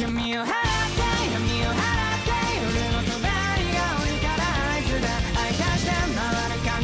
give me a hand.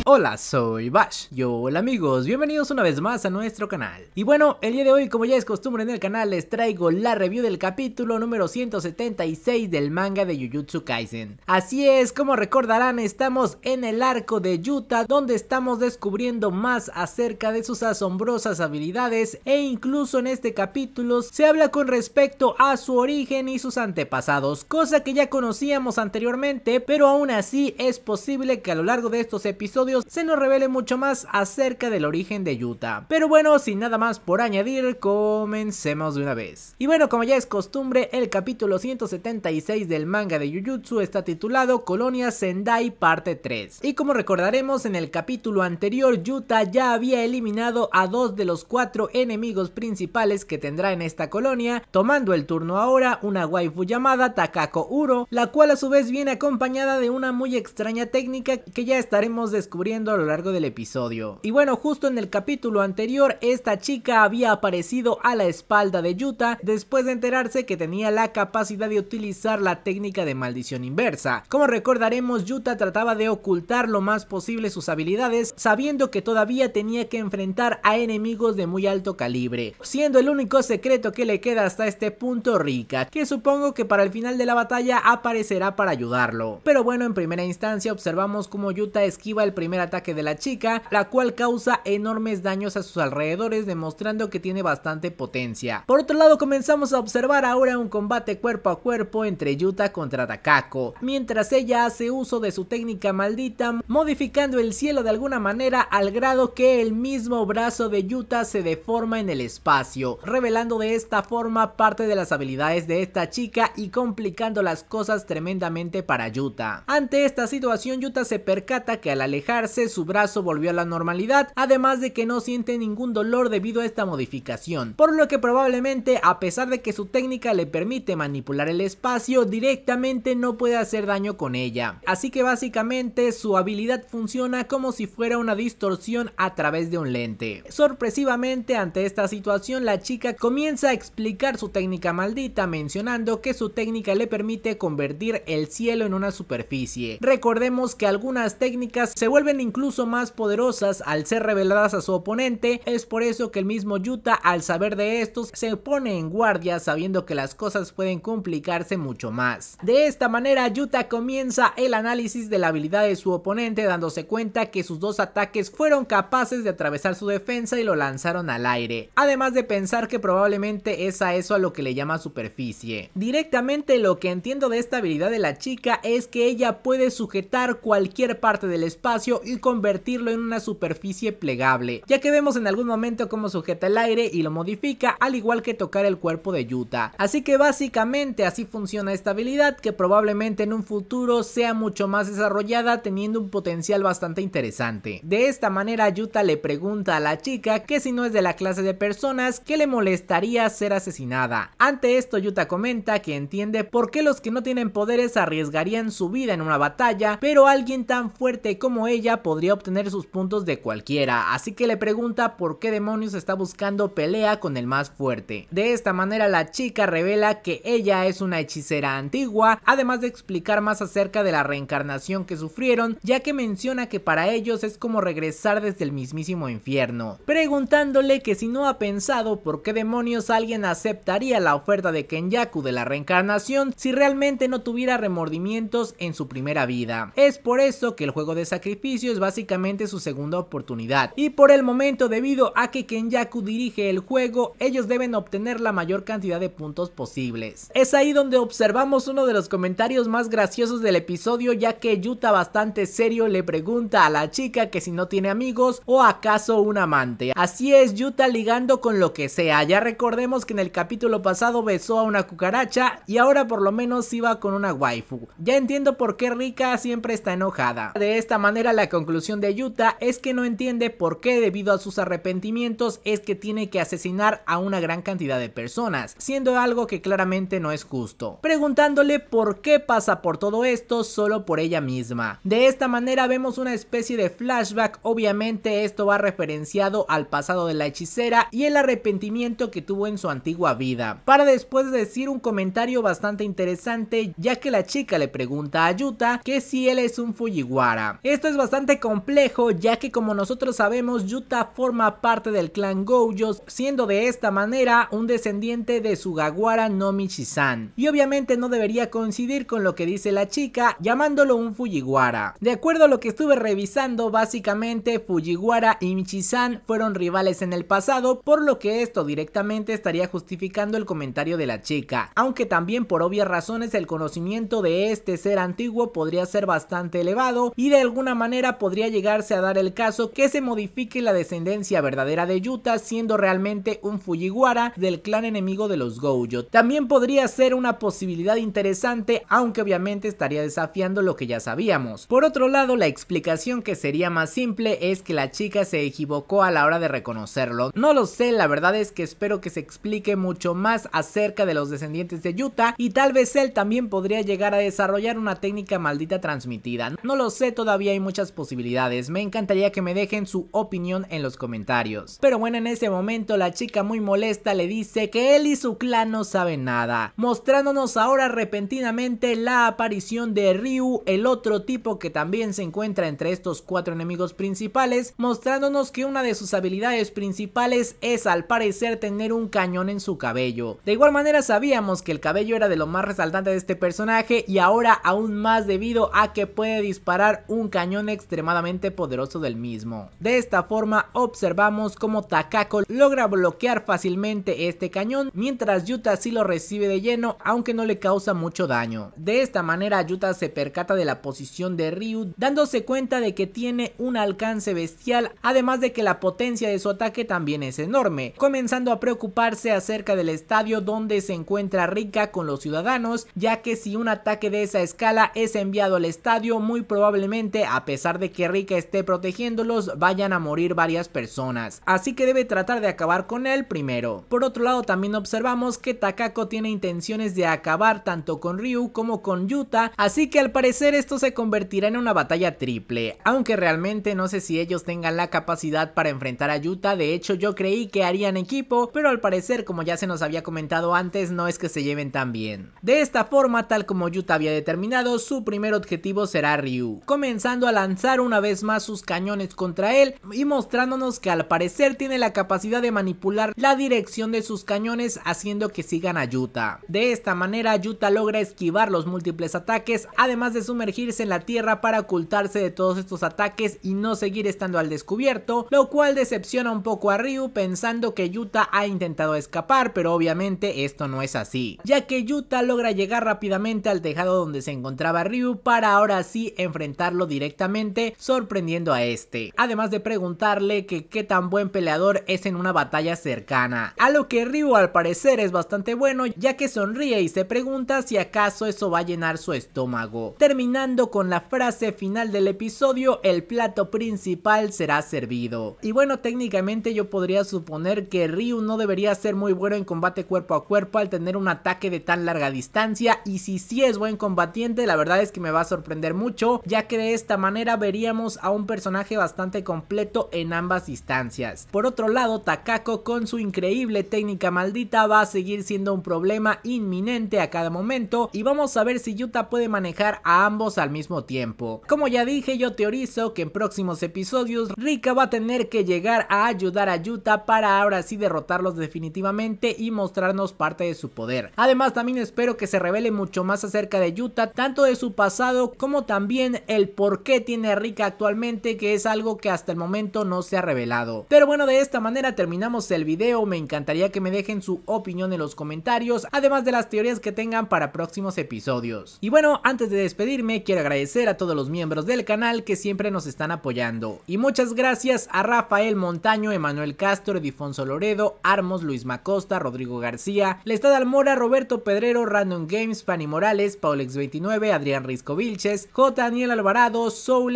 Hola, soy Bash. Yo, hola amigos, bienvenidos una vez más a nuestro canal. Y bueno, el día de hoy, como ya es costumbre en el canal, les traigo la review del capítulo número 176 del manga de Jujutsu Kaisen. Así es, como recordarán, estamos en el arco de Yuta, donde estamos descubriendo más acerca de sus asombrosas habilidades e incluso en este capítulo se habla con respecto a su origen y sus antepasados, cosa que ya conocíamos anteriormente, pero aún así es posible que a lo largo de estos episodios se nos revele mucho más acerca del origen de Yuta. Pero bueno, sin nada más por añadir, comencemos de una vez. Y bueno, como ya es costumbre, el capítulo 176 del manga de Jujutsu está titulado Colonia Sendai parte 3. Y como recordaremos en el capítulo anterior, Yuta ya había eliminado a dos de los cuatro enemigos principales que tendrá en esta colonia, tomando el turno ahora una waifu llamada Takako Uro, la cual a su vez viene acompañada de una muy extraña técnica que ya estaremos descubriendo a lo largo del episodio. Y bueno, justo en el capítulo anterior, esta chica había aparecido a la espalda de Yuta después de enterarse que tenía la capacidad de utilizar la técnica de maldición inversa. Como recordaremos, Yuta trataba de ocultar lo más posible sus habilidades, sabiendo que todavía tenía que enfrentar a enemigos de muy alto calibre, siendo el único secreto que le queda hasta este punto Rika, que supongo que para el final de la batalla aparecerá para ayudarlo. Pero bueno, en primera instancia observamos cómo Yuta esquiva el primer ataque de la chica, la cual causa enormes daños a sus alrededores, demostrando que tiene bastante potencia. Por otro lado, comenzamos a observar ahora un combate cuerpo a cuerpo entre Yuta contra Takako, mientras ella hace uso de su técnica maldita, modificando el cielo de alguna manera al grado que el mismo brazo de Yuta se deforma en el espacio, revelando de esta forma parte de las habilidades de esta chica y complicando las cosas tremendamente para Yuta. Ante esta situación, Yuta se percata que al alejar su brazo volvió a la normalidad, además de que no siente ningún dolor debido a esta modificación, por lo que probablemente a pesar de que su técnica le permite manipular el espacio, directamente no puede hacer daño con ella. Así que básicamente su habilidad funciona como si fuera una distorsión a través de un lente. Sorpresivamente ante esta situación la chica comienza a explicar su técnica maldita mencionando que su técnica le permite convertir el cielo en una superficie. Recordemos que algunas técnicas se vuelven incluso más poderosas al ser reveladas a su oponente, es por eso que el mismo Yuta al saber de estos se pone en guardia sabiendo que las cosas pueden complicarse mucho más. De esta manera Yuta comienza el análisis de la habilidad de su oponente dándose cuenta que sus dos ataques fueron capaces de atravesar su defensa y lo lanzaron al aire, además de pensar que probablemente es a eso a lo que le llama superficie. Directamente lo que entiendo de esta habilidad de la chica es que ella puede sujetar cualquier parte del espacio y convertirlo en una superficie plegable, ya que vemos en algún momento cómo sujeta el aire y lo modifica, al igual que tocar el cuerpo de Yuta. Así que básicamente así funciona esta habilidad que probablemente en un futuro sea mucho más desarrollada teniendo un potencial bastante interesante. De esta manera Yuta le pregunta a la chica que si no es de la clase de personas que le molestaría ser asesinada. Ante esto Yuta comenta que entiende por qué los que no tienen poderes arriesgarían su vida en una batalla, pero alguien tan fuerte como ella podría obtener sus puntos de cualquiera, así que le pregunta por qué demonios está buscando pelea con el más fuerte. De esta manera la chica revela que ella es una hechicera antigua, además de explicar más acerca de la reencarnación que sufrieron, ya que menciona que para ellos es como regresar desde el mismísimo infierno, preguntándole que si no ha pensado por qué demonios alguien aceptaría la oferta de Kenyaku de la reencarnación si realmente no tuviera remordimientos en su primera vida. Es por eso que el juego de sacrificio es básicamente su segunda oportunidad. Y por el momento, debido a que Kenyaku dirige el juego, ellos deben obtener la mayor cantidad de puntos posibles. Es ahí donde observamos uno de los comentarios más graciosos del episodio, ya que Yuta bastante serio le pregunta a la chica que si no tiene amigos o acaso un amante. Así es, Yuta ligando con lo que sea. Ya recordemos que en el capítulo pasado besó a una cucaracha y ahora por lo menos iba con una waifu. Ya entiendo por qué Rika siempre está enojada. De esta manera la conclusión de Yuta es que no entiende por qué debido a sus arrepentimientos es que tiene que asesinar a una gran cantidad de personas, siendo algo que claramente no es justo. Preguntándole por qué pasa por todo esto solo por ella misma. De esta manera vemos una especie de flashback, obviamente esto va referenciado al pasado de la hechicera y el arrepentimiento que tuvo en su antigua vida. Para después decir un comentario bastante interesante ya que la chica le pregunta a Yuta que si él es un Fujiwara. Esto es bastante complejo ya que como nosotros sabemos Yuta forma parte del clan Gojo siendo de esta manera un descendiente de Sugawara no Michisan y obviamente no debería coincidir con lo que dice la chica llamándolo un Fujiwara. De acuerdo a lo que estuve revisando básicamente Fujiwara y Michisan fueron rivales en el pasado por lo que esto directamente estaría justificando el comentario de la chica aunque también por obvias razones el conocimiento de este ser antiguo podría ser bastante elevado y de alguna manera podría llegarse a dar el caso que se modifique la descendencia verdadera de Yuta siendo realmente un Fujiwara del clan enemigo de los Gojo. También podría ser una posibilidad interesante aunque obviamente estaría desafiando lo que ya sabíamos. Por otro lado la explicación que sería más simple es que la chica se equivocó a la hora de reconocerlo. No lo sé, la verdad es que espero que se explique mucho más acerca de los descendientes de Yuta y tal vez él también podría llegar a desarrollar una técnica maldita transmitida. No lo sé, todavía hay muchas posibilidades. Me encantaría que me dejen su opinión en los comentarios. Pero bueno, en ese momento la chica muy molesta le dice que él y su clan no saben nada, mostrándonos ahora repentinamente la aparición de Ryu, el otro tipo que también se encuentra entre estos cuatro enemigos principales, mostrándonos que una de sus habilidades principales es al parecer tener un cañón en su cabello. De igual manera sabíamos que el cabello era de lo más resaltante de este personaje y ahora aún más debido a que puede disparar un cañón extra extremadamente poderoso del mismo. De esta forma observamos cómo Takako logra bloquear fácilmente este cañón, mientras Yuta sí lo recibe de lleno, aunque no le causa mucho daño. De esta manera Yuta se percata de la posición de Ryu, dándose cuenta de que tiene un alcance bestial, además de que la potencia de su ataque también es enorme, comenzando a preocuparse acerca del estadio donde se encuentra Rika con los ciudadanos, ya que si un ataque de esa escala es enviado al estadio, muy probablemente a pesar de que Rika esté protegiéndolos, vayan a morir varias personas, así que debe tratar de acabar con él primero. Por otro lado, también observamos que Takako tiene intenciones de acabar tanto con Ryu como con Yuta, así que al parecer esto se convertirá en una batalla triple, aunque realmente no sé si ellos tengan la capacidad para enfrentar a Yuta, de hecho yo creí que harían equipo, pero al parecer como ya se nos había comentado antes no es que se lleven tan bien. De esta forma, tal como Yuta había determinado, su primer objetivo será Ryu, comenzando a lanzar una vez más sus cañones contra él y mostrándonos que al parecer tiene la capacidad de manipular la dirección de sus cañones haciendo que sigan a Yuta. De esta manera Yuta logra esquivar los múltiples ataques además de sumergirse en la tierra para ocultarse de todos estos ataques y no seguir estando al descubierto, lo cual decepciona un poco a Ryu pensando que Yuta ha intentado escapar pero obviamente esto no es así, ya que Yuta logra llegar rápidamente al tejado donde se encontraba Ryu para ahora sí enfrentarlo directamente sorprendiendo a este, además de preguntarle que qué tan buen peleador es en una batalla cercana, a lo que Ryu al parecer es bastante bueno ya que sonríe y se pregunta si acaso eso va a llenar su estómago, terminando con la frase final del episodio el plato principal será servido. Y bueno técnicamente yo podría suponer que Ryu no debería ser muy bueno en combate cuerpo a cuerpo al tener un ataque de tan larga distancia y si sí es buen combatiente la verdad es que me va a sorprender mucho ya que de esta manera veríamos a un personaje bastante completo en ambas distancias. Por otro lado, Takako con su increíble técnica maldita va a seguir siendo un problema inminente a cada momento y vamos a ver si Yuta puede manejar a ambos al mismo tiempo. Como ya dije, yo teorizo que en próximos episodios Rika va a tener que llegar a ayudar a Yuta para ahora sí derrotarlos definitivamente y mostrarnos parte de su poder. Además, también espero que se revele mucho más acerca de Yuta, tanto de su pasado como también el por qué tiene Rica actualmente que es algo que hasta el momento no se ha revelado. Pero bueno de esta manera terminamos el video, me encantaría que me dejen su opinión en los comentarios además de las teorías que tengan para próximos episodios. Y bueno antes de despedirme quiero agradecer a todos los miembros del canal que siempre nos están apoyando y muchas gracias a Rafael Montaño, Emanuel Castro, Edifonso Loredo, Armos, Luis Macosta, Rodrigo García, Lestad Almora, Roberto Pedrero, Random Games, Fanny Morales, Paulex29, Adrián Risco Vilches, J. Daniel Alvarado, Soul